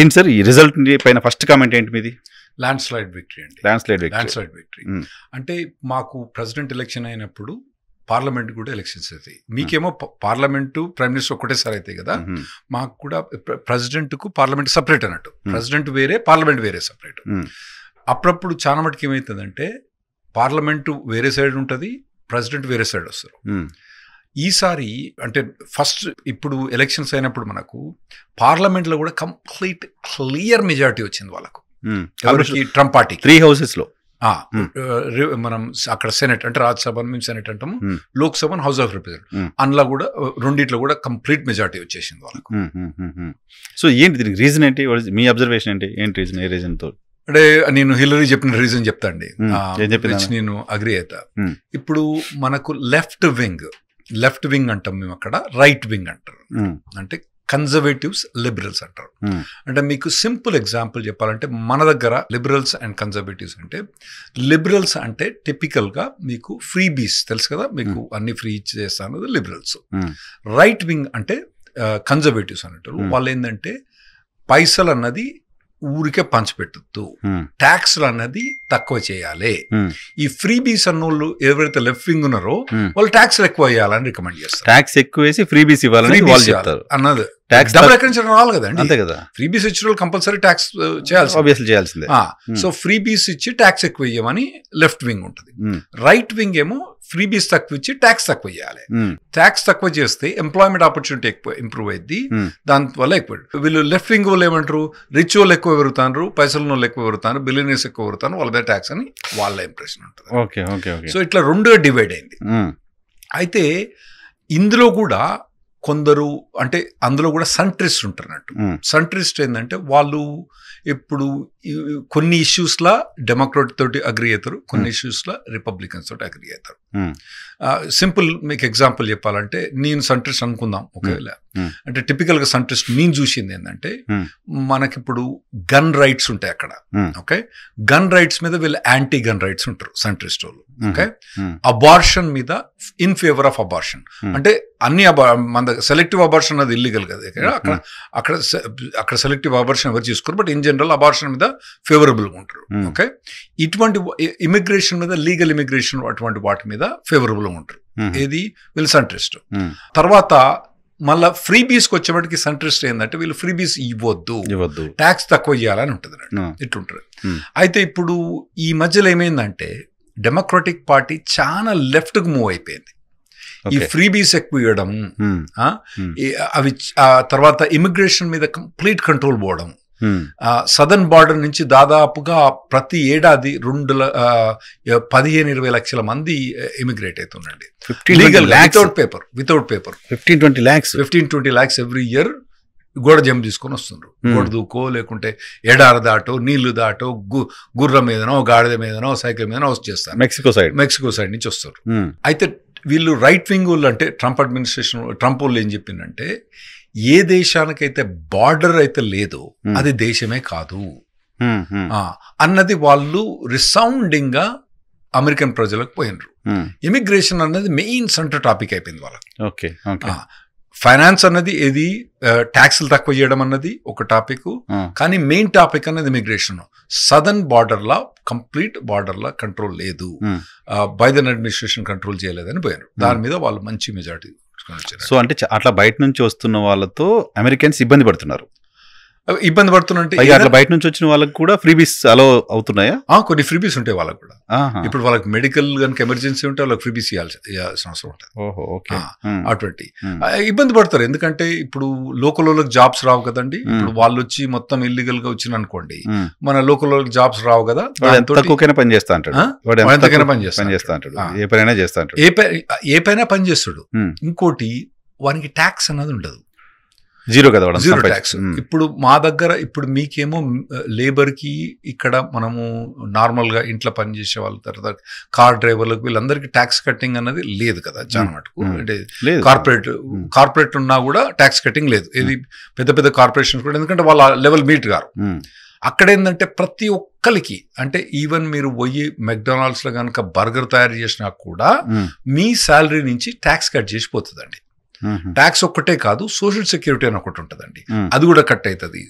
ఏంటి సార్ ఈ రిజల్ట్ పైన ఫస్ట్ కామెంట్ ఏంటి మీది ల్యాండ్ స్లైడ్ విక్టరీ అండి landslide landslide victory అంటే మాకు ప్రెసిడెంట్ ఎలక్షన్ అయినప్పుడు పార్లమెంట్ కూడా ఎలక్షన్స్ అవుతాయి hmm. మీకేమో పార్లమెంటు ప్రైమ్ మినిస్టర్ ఒకటేసారి అవుతాయి కదా hmm, hmm. మాకు కూడా ప్రెసిడెంట్కు పార్లమెంట్ సపరేట్ అన్నట్టు ప్రెసిడెంట్ వేరే పార్లమెంట్ వేరే సపరేట్ అప్పుడప్పుడు చాలా మటుకు ఏమవుతుందంటే పార్లమెంటు వేరే సైడ్ ఉంటుంది ప్రెసిడెంట్ వేరే సైడ్ వస్తారు ఈసారి అంటే ఫస్ట్ ఇప్పుడు ఎలక్షన్స్ అయినప్పుడు మనకు పార్లమెంట్లో కూడా కంప్లీట్ క్లియర్ మెజారిటీ వచ్చింది వాళ్ళకు ట్రంప్ పార్టీ త్రీ హౌసెస్ లో మనం అక్కడ సెనెట్ అంటే రాజ్యసభ మేము సెనెట్ అంటాము లోక్సభను హౌస్ ఆఫ్ రిప్రజెంటేటివ్ అందులో కూడా రెండిట్లో కూడా కంప్లీట్ మెజార్టీ వచ్చేసింది వాళ్ళకు సో ఏంటి దీనికి రీజన్ ఏంటి మీ అబ్జర్వేషన్ ఏంటి ఏంటి రీజన్ ఏ తో అంటే నేను హిల్లరీ చెప్పిన రీజన్ చెప్తా అండి నేను అగ్రి అవుతా ఇప్పుడు మనకు లెఫ్ట్ వింగ్ లెఫ్ట్ వింగ్ అంటాం మేము అక్కడ రైట్ వింగ్ అంటారు hmm. అంటే కన్జర్వేటివ్స్ లిబరల్స్ అంటారు hmm. అంటే మీకు సింపుల్ ఎగ్జాంపుల్ చెప్పాలంటే మన దగ్గర లిబరల్స్ అండ్ కన్జర్వేటివ్స్ అంటే లిబరల్స్ అంటే టిపికల్గా మీకు ఫ్రీ బీస్ తెలుసు కదా మీకు hmm. అన్ని ఫ్రీ చేస్తాను లిబరల్స్ రైట్ వింగ్ అంటే కన్జర్వేటివ్స్ అని అంటారు వాళ్ళు ఏంటంటే పైసలు అన్నది ఊరికే పంచిపెట్టద్దు ట్యాక్స్లు hmm. అనేది తక్కువ చేయాలి hmm. ఈ ఫ్రీ బీస్ అన్నోళ్ళు ఎవరైతే లెఫ్ట్ వింగ్ ఉన్నారో hmm. వాళ్ళు ట్యాక్స్ ఎక్కువ వేయాలని రికమెండ్ చేస్తారు ట్యాక్స్ ఎక్కువ వేసి ఫ్రీ బీస్ ఇవ్వాలని అన్నది ట్యాక్స్ డబ్బులు ఎక్కడి నుంచి రావాలి అంతే కదా ఫ్రీ బీస్ ఇచ్చిన వాళ్ళు కంపల్సరీ ట్యాక్స్ చేయాల్సి ఆబ్వియస్లీ చేయాల్సిందే సో ఫ్రీ బీస్ ఇచ్చి ట్యాక్స్ ఎక్కువ ఇవ్వమని లెఫ్ట్ వింగ్ ఉంటుంది రైట్ వింగ్ ఏమో ఫ్రీ బీస్ తక్కువ ఇచ్చి ట్యాక్స్ తక్కువ చేయాలి ట్యాక్స్ hmm. తక్కువ చేస్తే ఎంప్లాయ్మెంట్ ఆపర్చునిటీ ఎక్కువ ఇంప్రూవ్ అయింది hmm. దానివల్ల ఎక్కువ వీళ్ళు లెఫ్ట్ వింగ్ వాళ్ళు ఏమంటారు రిచ్ వాళ్ళు ఎక్కువ పెరుగుతారు పైసల వాళ్ళు ఎక్కువ పెరుగుతారు బిలినియర్స్ ఎక్కువ పెరుగుతారు వాళ్ళ ట్యాక్స్ అని వాళ్ళ ఇంప్రెషన్ ఉంటుంది సో ఇట్లా రెండుగా డివైడ్ అయింది hmm. అయితే ఇందులో కూడా కొందరు అంటే అందులో కూడా సంట్రిస్ట్ ఉంటారన్నట్టు సంట్రిస్ట్ ఏంటంటే వాళ్ళు ఇప్పుడు కొన్ని ఇష్యూస్లా డెమోక్రాట్ తోటి అగ్రి అవుతారు కొన్ని ఇష్యూస్లా రిపబ్లికన్స్ తోటి అగ్రి అవుతారు సింపుల్ మీకు ఎగ్జాంపుల్ చెప్పాలంటే నేను సంట్రిస్ట్ అనుకుందాం ఒకవేళ అంటే టిపికల్గా సంట్రిస్ట్ నేను చూసింది ఏంటంటే మనకిప్పుడు గన్ రైట్స్ ఉంటాయి అక్కడ ఓకే గన్ రైట్స్ మీద వీళ్ళు యాంటీ గన్ రైట్స్ ఉంటారు సంట్రిస్ట్ వాళ్ళు ఓకే అబార్షన్ మీద ఇన్ ఫేవర్ ఆఫ్ అబార్షన్ అంటే అన్ని మన సెలెక్టివ్ అబార్షన్ అది ఇల్లీగల్ కదా అక్కడ అక్కడ అక్కడ సెలెక్టివ్ అబార్షన్ ఎవరు చేసుకోరు బట్ ఇన్ జనరల్ అబార్షన్ మీద ఫేవరబుల్గా ఉంటారు ఓకే ఇటువంటి ఇమిగ్రేషన్ మీద లీగల్ ఇమిగ్రేషన్ అటువంటి వాటి మీద ఫేవరబుల్గా ఉంటారు ఏది వీళ్ళు సంట్రెస్ట్ తర్వాత మళ్ళీ ఫ్రీ బీస్కి వచ్చేవాటికి సంట్రెస్ట్ ఏంటంటే వీళ్ళు ఫ్రీ బీస్ ఇవ్వద్దు ఇవ్వద్దు ట్యాక్స్ తక్కువ చేయాలని ఉంటుంది ఇట్లుంటారు అయితే ఇప్పుడు ఈ మధ్యలో ఏమైందంటే డెమోక్రటిక్ పార్టీ చాలా లెఫ్ట్కి మూవ్ అయిపోయింది ఈ ఫ్రీబీస్ ఎక్కువ ఇవ్వడం hmm. Hmm. అవి తర్వాత ఇమిగ్రేషన్ మీద కంప్లీట్ కంట్రోల్ పోవడం hmm. సదర్న్ బార్డర్ నుంచి దాదాపుగా ప్రతి ఏడాది రెండు పదిహేను ఇరవై లక్షల మంది ఇమిగ్రేట్ అవుతుందండి legal without paper without paper fifteen twenty lakhs fifteen twenty lakhs every year గోడ జంప్ తీసుకొని వస్తున్నారు గోడ దూకో లేకుంటే ఎడార దాటో నీళ్లు దాటో గుర్రం మీదనో గాడిద మీదనో సైకిల్ మీదనో వచ్చి చేస్తారు మెక్సికో సైడ్ మెక్సికో సైడ్ నుంచి వస్తారు అయితే వీళ్ళు రైట్ వింగ్ వాళ్ళు అంటే ట్రంప్ అడ్మినిస్ట్రేషన్ ట్రంప్ వాళ్ళు ఏం చెప్పిందంటే ఏ దేశానికైతే బార్డర్ అయితే లేదో hmm. అది దేశమే కాదు hmm, hmm. అన్నది వాళ్ళు రిసౌండింగ్గా అమెరికన్ ప్రజలకు పోయినరు ఇమిగ్రేషన్ అన్నది మెయిన్ సెంటర్ టాపిక్ అయిపోయింది వాళ్ళకి ఓకే ఫైనాన్స్ అన్నది ఏది ట్యాక్స్లు తక్కువ చేయడం అన్నది ఒక టాపిక్ కానీ మెయిన్ టాపిక్ అన్నది ఇమిగ్రేషన్ సదర్న్ బార్డర్లా కంప్లీట్ బార్డర్లా కంట్రోల్ లేదు బైడెన్ అడ్మినిస్ట్రేషన్ కంట్రోల్ చేయలేదని పోయారు దాని మీద వాళ్ళు మంచి మెజార్టీ సో అంటే అట్లా బయట నుంచి వస్తున్న వాళ్ళతో అమెరికన్స్ ఇబ్బంది పడుతున్నారు ఇబ్బంది పడుతున్నట్టు అట్లా బయట నుంచి వచ్చిన వాళ్ళకి కూడా ఫ్రీబీస్ అలో అవుతున్నాయా కొన్ని ఫ్రీబీస్ ఉంటాయి వాళ్ళకి కూడా ఇప్పుడు వాళ్ళకి మెడికల్ కనుక ఎమర్జెన్సీ ఉంటే వాళ్ళకి ఫ్రీబీస్ ఇవ్వాల్సిన అవసరం ఉంటుంది అటువంటి ఇబ్బంది పడతారు ఎందుకంటే ఇప్పుడు లోకల్ వాళ్ళకి జాబ్స్ రావు కదండి ఇప్పుడు వాళ్ళు వచ్చి మొత్తం ఇల్లీగల్ గా వచ్చిన అనుకోండి మన లోకల్ వాళ్ళకి జాబ్స్ రావు కదా తక్కువకైనా పని చేస్తా ఎంతకైనా పని చేస్తా ఏ చేస్తా అంటాడు ఏ పైన పని చేస్తాడు ఇంకోటి వానికి ట్యాక్స్ అన్నది ఉండదు జీరో కదా జీరో ట్యాక్స్ ఇప్పుడు మా దగ్గర ఇప్పుడు మీకేమో లేబర్కి ఇక్కడ మనము నార్మల్గా ఇంట్లో పనిచేసే వాళ్ళ తర్వాత కార్ డ్రైవర్లకు వీళ్ళందరికీ ట్యాక్స్ కట్టింగ్ అనేది లేదు కదా చాలా మటుకు అంటే కార్పొరేట్ కార్పొరేట్ ఉన్నా కూడా ట్యాక్స్ కట్టింగ్ లేదు ఇది పెద్ద పెద్ద కార్పొరేషన్ కూడా ఎందుకంటే వాళ్ళ లెవెల్ మీట్ గారు అక్కడ ఏంటంటే ప్రతి ఒక్కరికి అంటే ఈవెన్ మీరు పోయి మెక్డొనాల్డ్స్లో కనుక బర్గర్ తయారు చేసినా కూడా మీ శాలరీ నుంచి ట్యాక్స్ కట్ చేసిపోతుందండి ట్యాక్స్ ఒక్కటే కాదు సోషల్ సెక్యూరిటీ అని ఒకటి ఉంటుందండి అది కూడా కట్ అవుతుంది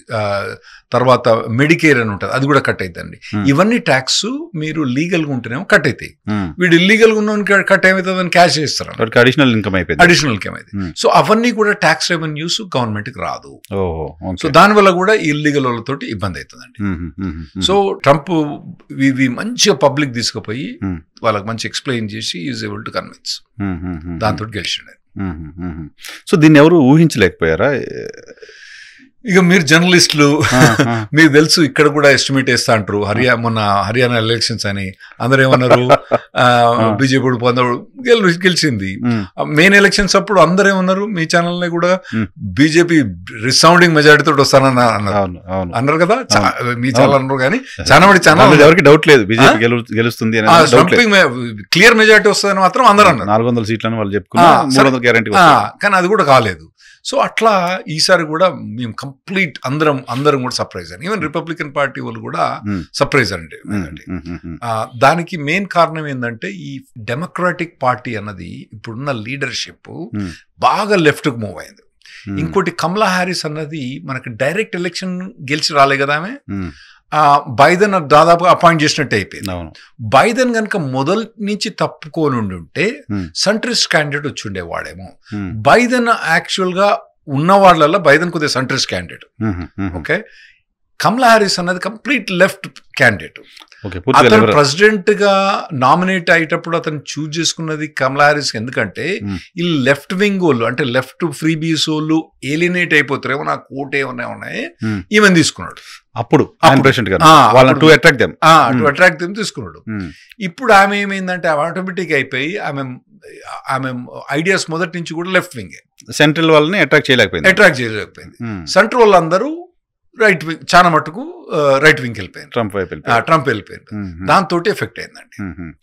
తర్వాత మెడికేర్ అని ఉంటుంది అది కూడా కట్ అవుతుంది ఇవన్నీ ట్యాక్స్ మీరు లీగల్ గా ఉంటేనేమో కట్ అవుతాయి వీడు గా ఉన్న కట్ ఏమవుతుంది అని క్యాష్ చేస్తారు అడిషనల్ ఇన్కమ్ అయిపోయింది అడిషనల్ ఇన్కమ్ అయితే సో అవన్నీ కూడా ట్యాక్స్ రెవెన్యూస్ కి రాదు సో దాని వల్ల కూడా ఇల్లీగల్ వాళ్ళతోటి ఇబ్బంది అవుతుందండి సో ట్రంప్ ఇవి మంచిగా పబ్లిక్ తీసుకుపోయి వాళ్ళకి మంచి ఎక్స్ప్లెయిన్ చేసి ఈజ్ ఏబుల్ టు కన్విన్స్ దాంతో గెలిచిండే సో దీన్ని ఎవరు ఊహించలేకపోయారా ఇక మీరు జర్నలిస్టులు మీకు తెలుసు ఇక్కడ కూడా ఎస్టిమేట్ వేస్తా అంటారు హరియా మొన్న హర్యానా ఎలక్షన్స్ అని అందరూ ఏమన్నారు బీజేపీ పొందడు గెలిచింది మెయిన్ ఎలక్షన్స్ అప్పుడు అందరూ ఏమన్నారు మీ ఛానల్ని కూడా బీజేపీ రిసౌండింగ్ తోటి వస్తానని అన్నారు అన్నారు కదా మీ ఛానల్ అన్నారు కానీ చాలా మంది ఛానల్ ఎవరికి డౌట్ లేదు బీజేపీ గెలుస్తుంది క్లియర్ మెజారిటీ వస్తుందని మాత్రం అందరూ అన్నారు నాలుగు వందల సీట్లను వాళ్ళు చెప్పుకున్నారు కానీ అది కూడా కాలేదు సో అట్లా ఈసారి కూడా మేము కంప్లీట్ అందరం అందరం కూడా సర్ప్రైజ్ అండి ఈవెన్ రిపబ్లికన్ పార్టీ వాళ్ళు కూడా సర్ప్రైజ్ hmm. అండి hmm. Hmm. దానికి మెయిన్ కారణం ఏంటంటే ఈ డెమోక్రాటిక్ పార్టీ అన్నది ఇప్పుడున్న లీడర్షిప్ బాగా లెఫ్ట్కి మూవ్ అయింది ఇంకోటి కమలా హ్యారిస్ అన్నది మనకి డైరెక్ట్ ఎలక్షన్ గెలిచి రాలే కదా ఆమె బైదెన్ దాదాపుగా అపాయింట్ చేసినట్టు అయిపోయింది అవును బైదెన్ కనుక మొదలు నుంచి తప్పుకొని ఉంటే సెంట్రిస్ట్ hmm. క్యాండిడేట్ వచ్చి ఉండేవాడేమో బైదెన్ hmm. యాక్చువల్గా ఉన్న వాళ్ళల్లో బైదెన్ కొద్దిగా centrist candidate okay Kamala Harris అన్నది కంప్లీట్ లెఫ్ట్ క్యాండిడేట్ అతను ప్రెసిడెంట్ గా నామినేట్ అయ్యేటప్పుడు అతను చూజ్ చేసుకున్నది కమలా హారిస్ ఎందుకంటే hmm. ఈ లెఫ్ట్ వింగ్ వాళ్ళు అంటే లెఫ్ట్ ఫ్రీ బీస్ వాళ్ళు ఏలినేట్ అయిపోతారేమో నా కోట్ ఏమన్నా ఉన్నాయి hmm. ఈమెను తీసుకున్నాడు అప్పుడు అట్రాక్ట్ టు అట్రాక్ట్ తీసుకున్నాడు hmm. ఇప్పుడు ఆమె ఏమైందంటే ఆటోమేటిక్ అయిపోయి ఆమె ఆమె ఐడియాస్ మొదటి నుంచి కూడా లెఫ్ట్ వింగే సెంట్రల్ వాళ్ళని అట్రాక్ట్ చేయలేకపోయింది అట్రాక్ట్ చేయలేకపోయింది సెంట్రల్ వాళ్ళందరూ రైట్ వింగ్ చాలా మటుకు రైట్ వింగ్ వెళ్ళిపోయింది ట్రంప్ ట్రంప్ వెళ్ళిపోయింది దాంతో ఎఫెక్ట్ అయిందండి